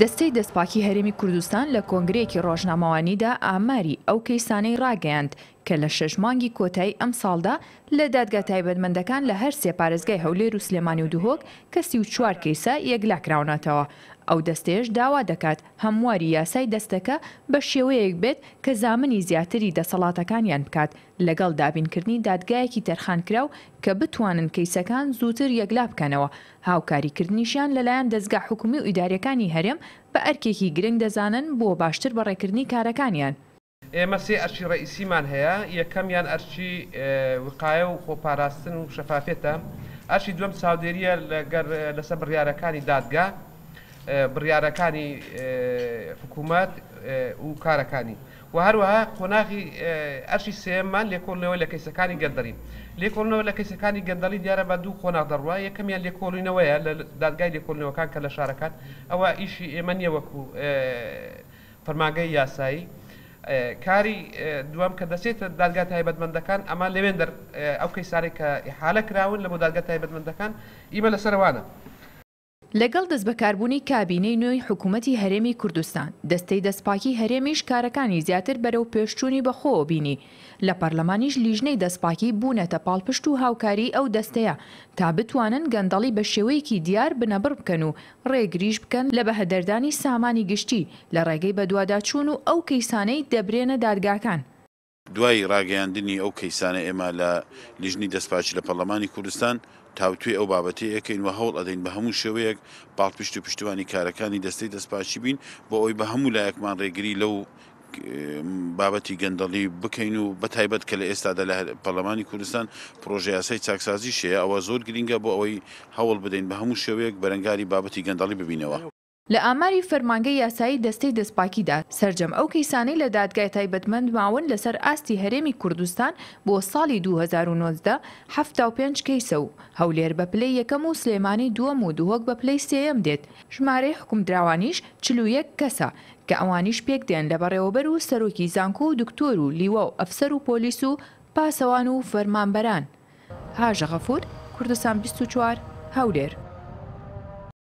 دەستەی دەستپاکی هەرێمی کوردستان لە کۆنگرەیەکی ڕۆژنامەوانیدا ئاماری ئەو کەیسانەی ڕاگەیاند کە لە شش مانگی کۆتایی ئەم ساڵدا لە دادگا تایبەتمەندەکان لە هەر سێ پارێزگای هەولێر و سلێمانی و دوهۆک کەسی و چوار کەیسە یەکلاکراونەتەوە ئەو دەستێش داوا دەکات هەمواری یاسای دەستەکە بە شێوەیەک بێت کە زامنی زیاتری دەسەڵاتەکانیان بکات لەگەڵ دابینکردنی دادگایەکی تەرخانکرا و کە بتوانن کەیسەکان زووتر یەکلا بکەنەوە هاوکاریکردنیشیان لەلایەن دەستگا حکومی و ئیدارەکانی هەرێم بە ئەرکێکی گرنگ دەزانن بۆ باشتر بەڕێکردنی کارەکانیان. ئێمە سێ ئەرچی ڕئیسیمان هەیە یەکەمیان ئەرچی وقاایە و خۆپاراستن و شەفافێتە ئەرچی دوم چاودێریە لەسەر بڕیارەکانی دادگا بڕیارەکانی حکوومەت و کارەکانی و هەروەها خۆناغی ئەرشی سێمان لێکۆڵنەوە لە کەیسەکانی گەندەرین لێکۆڵنەوە لە کەیسەکانی گەندەلی دیارە بە دوو خۆناغ دەڕوە یەکەمیان لێکۆڵینەوەیە لە دادگای لێکۆڵنەوەکان کە لە شارەکان ئەوە ئیشی ئێمە نیە وەکو فەرماگەی یاسایی کاری دوام کە دەچێتە دادگا تایبەتمەندەکان ئەما لەوێن ئەو کەیساری کە حالە کراون لە بۆ دادگا تایبەتمەندەکان ئیمە لەسەروانە لەگەڵ دەست بەکاربوونی کابینەی نوێی حکوومەتتی هەرێمی کوردستان دەستەی دەستپاکی هەرێمیش کارەکانی زیاتر بەرەو پێشچوونی بەخۆ بینی لە پەرلەمانیش لیژنەی دەستپاکی بوونەتە پاڵپشت و هاوکاری ئەو دەستەیە تا بتوانن گەندەڵی بە شێوەیەکی دیار بنەبڕ بکەن و ڕێگریش بکەن لە بەهدەردانی سامانی گشتی لە ڕێگەی بەدوواداچوون و ئەو کەیسانەی دەبرێنە دادگاکان. دوای ڕاگەاندنی ئەو کەیسانە ئێمە لە لیژنی دەستپاچی لە پەرلەمانی کوردستان تاوتوێ ئەو بابەتی ەکەین و هەوڵ ئەدەین بە هەموو شێوەیەک باڵپشت و پشتیوانی کارەکانی دەستەی دەستپاشی بین بۆ ئەوی بە هەموو لایەکمان ڕێگری لەو بابەتی گەندەڵی بکەین و بەتایبەت کە لە ئێستادا لە پەرلەمانی کوردستان پرۆژه یاسای چاکسازی شەیە ئەوە زۆر گرینگە بۆ ئەوەی هەوڵ بدەین بە هەموو شێوەیەک بەرەنگاری بابەتی گەندەڵی ببینەوە. لە ئاماری فەرمانگەی یاسایی دەستەی دەستپاکیدا سرجەم ئەو کەیسانەی لە دادگای تایبەتمەند ماون لەسەر ئاستی هەرێمی کوردستان بۆ ساڵی 2009 5 کەیسە و هەولێر بە پلەی یەکەم و سلێمانی دووەم و دووەک بە پلەی سێەم دێت ژمارەی حکومدراوانیش چلوویەک کەسە کە ئەوانیش پێکدێن لە بەڕێوەبەر و سەرۆکی زانکۆ و دکتۆر و لیوە و ئەفسەر و پۆلیس و پاسەوان و فەرمانبەران هاژە غەفور کوردستان 24 هەولێر